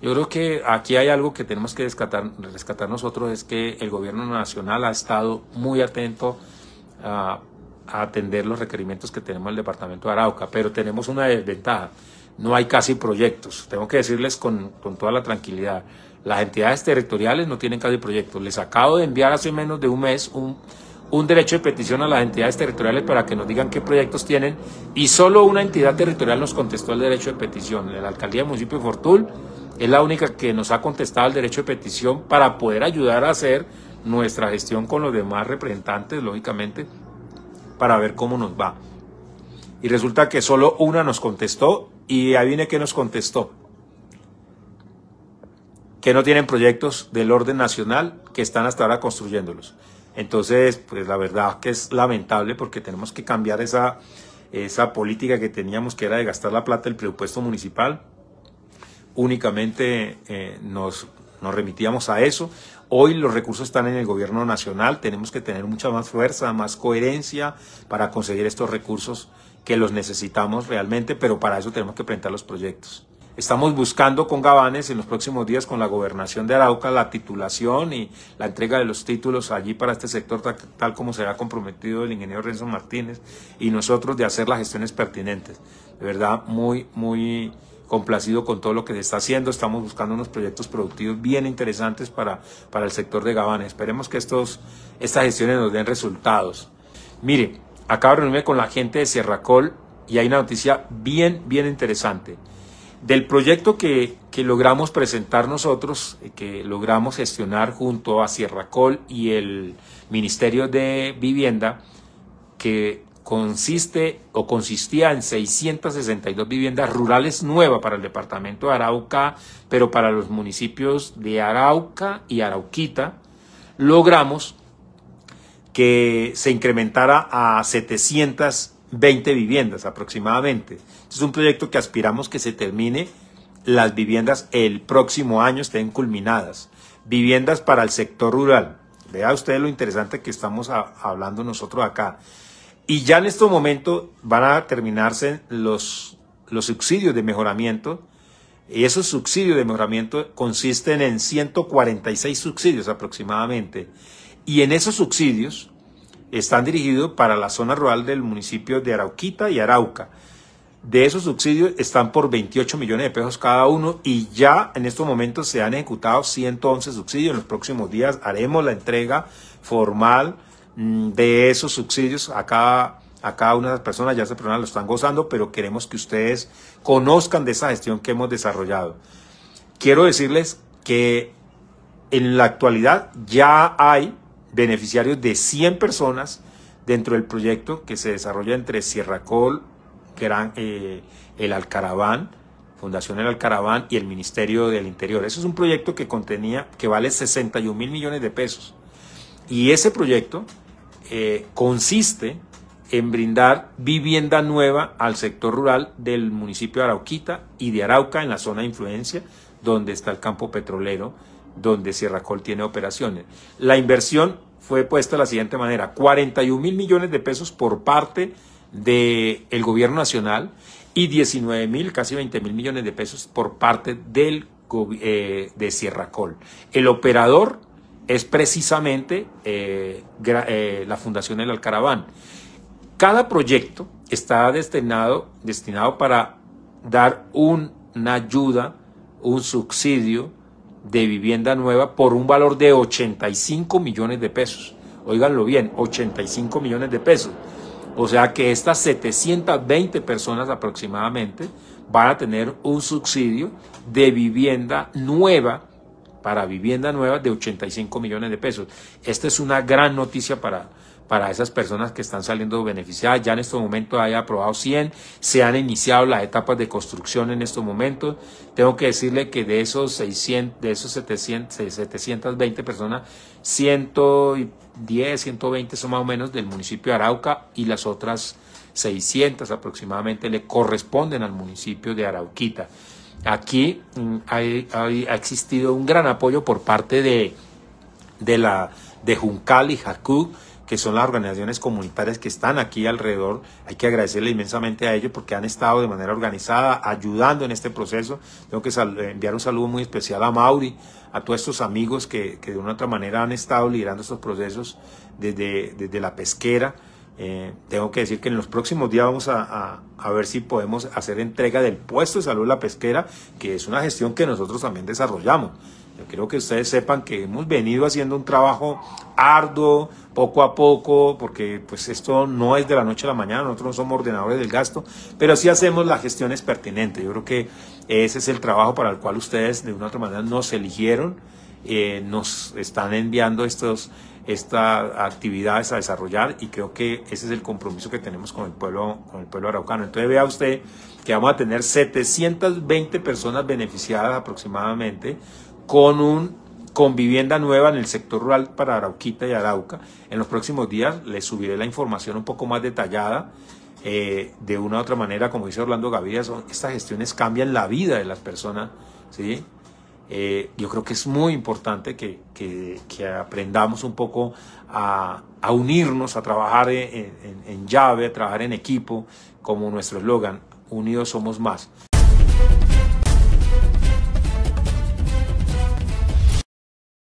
Yo creo que aquí hay algo que tenemos que rescatar, nosotros, es que el gobierno nacional ha estado muy atento a, atender los requerimientos que tenemos en el departamento de Arauca, pero tenemos una desventaja, no hay casi proyectos. Tengo que decirles con, toda la tranquilidad, las entidades territoriales no tienen casi proyectos. Les acabo de enviar hace menos de un mes un, un derecho de petición a las entidades territoriales para que nos digan qué proyectos tienen y solo una entidad territorial nos contestó el derecho de petición, la Alcaldía del Municipio de Fortul es la única que nos ha contestado el derecho de petición para poder ayudar a hacer nuestra gestión con los demás representantes, lógicamente, para ver cómo nos va. Y resulta que solo una nos contestó y ahí viene que nos contestó. Que no tienen proyectos del orden nacional, que están hasta ahora construyéndolos. Entonces, pues la verdad que es lamentable porque tenemos que cambiar esa, esa política que teníamos que era de gastar la plata del presupuesto municipal únicamente eh, nos, nos remitíamos a eso. Hoy los recursos están en el gobierno nacional, tenemos que tener mucha más fuerza, más coherencia para conseguir estos recursos que los necesitamos realmente, pero para eso tenemos que presentar los proyectos. Estamos buscando con Gabanes en los próximos días con la gobernación de Arauca la titulación y la entrega de los títulos allí para este sector tal, como se ha comprometido el ingeniero Renzo Martínez y nosotros de hacer las gestiones pertinentes. De verdad, muy, muy complacido con todo lo que se está haciendo. Estamos buscando unos proyectos productivos bien interesantes para, para el sector de Gabana. Esperemos que estos, estas gestiones nos den resultados. Mire, acabo de reunirme con la gente de Sierracol y hay una noticia bien, bien interesante. Del proyecto que, que logramos presentar nosotros, eh, que logramos gestionar junto a Sierracol y el Ministerio de Vivienda, que consiste o consistía en 662 viviendas rurales nuevas para el departamento de Arauca, pero para los municipios de Arauca y Arauquita, logramos que se incrementara a 720 viviendas aproximadamente. Este es un proyecto que aspiramos que se termine las viviendas el próximo año estén culminadas. Viviendas para el sector rural. Vea usted lo interesante que estamos hablando nosotros acá. Y ya en estos momentos van a terminarse los, los subsidios de mejoramiento. esos subsidios de mejoramiento consisten en 146 subsidios aproximadamente. Y en esos subsidios están dirigidos para la zona rural del municipio de Arauquita y Arauca. De esos subsidios están por 28 millones de pesos cada uno y ya en estos momentos se han ejecutado 111 subsidios. En los próximos días haremos la entrega formal Mm, de esos subsidios acá cada, a una de las personas, ya se personas lo están gozando, pero queremos que ustedes conozcan de esa gestión que hemos desarrollado. Quiero decirles que en la actualidad ya hay beneficiarios de 100 personas dentro del proyecto que se desarrolla entre Sierra Col, Gran, eh, el Alcaraván, Fundación El Alcaraván y el Ministerio del Interior. Eso es un proyecto que contenía, que vale 61 mil millones de pesos. Y ese proyecto eh, consiste en brindar vivienda nueva al sector rural del municipio de Arauquita y de Arauca en la zona de influencia donde está el campo petrolero donde Sierra Col tiene operaciones. La inversión fue puesta de la siguiente manera, 41 mil millones de pesos por parte del gobierno nacional y 19 mil, casi 20 mil millones de pesos por parte del, eh, de Sierra Col. El operador es precisamente eh, eh, la Fundación El Alcaraván. Cada proyecto está destinado, destinado para dar una ayuda, un subsidio de vivienda nueva por un valor de 85 millones de pesos. Óiganlo bien, 85 millones de pesos. O sea que estas 720 personas aproximadamente van a tener un subsidio de vivienda nueva para vivienda nueva de 85 millones de pesos. Esta es una gran noticia para, esas personas que están saliendo beneficiadas. Ya en este momento hay aprobado 100, se han iniciado las etapas de construcción en estos momentos. Tengo que decirle que de esos 600, de esos 700, 720 personas, 110, 120 son más o menos del municipio de Arauca y las otras 600 aproximadamente le corresponden al municipio de Arauquita. Aquí mm, ha existido un gran apoyo por parte de, Juncal y Jacú, que son las organizaciones comunitarias que están aquí alrededor. Hay que agradecerle inmensamente a ellos porque han estado de manera organizada ayudando en este proceso. Tengo que enviar un saludo muy especial a Mauri, a todos estos amigos que, de una u otra manera han estado liderando estos procesos desde, desde la pesquera eh, tengo que decir que en los próximos días vamos a, ver si podemos hacer entrega del puesto de salud de la pesquera, que es una gestión que nosotros también desarrollamos. Yo quiero que ustedes sepan que hemos venido haciendo un trabajo arduo, poco a poco, porque pues esto no es de la noche a la mañana, nosotros no somos ordenadores del gasto, pero sí hacemos las gestiones pertinentes. Yo creo que ese es el trabajo para el cual ustedes de una u otra manera nos eligieron eh, nos están enviando estos, estas actividades a desarrollar y creo que ese es el compromiso que tenemos con el pueblo, con el pueblo araucano. Entonces vea usted que vamos a tener 720 personas beneficiadas aproximadamente con un con vivienda nueva en el sector rural para Arauquita y Arauca. En los próximos días les subiré la información un poco más detallada. Eh, de una u otra manera, como dice Orlando Gaviria, son, estas gestiones cambian la vida de las personas, ¿sí? Eh, yo creo que es muy importante que, aprendamos un poco a, a unirnos, a trabajar en, en llave, a trabajar en equipo, como nuestro eslogan, unidos somos más.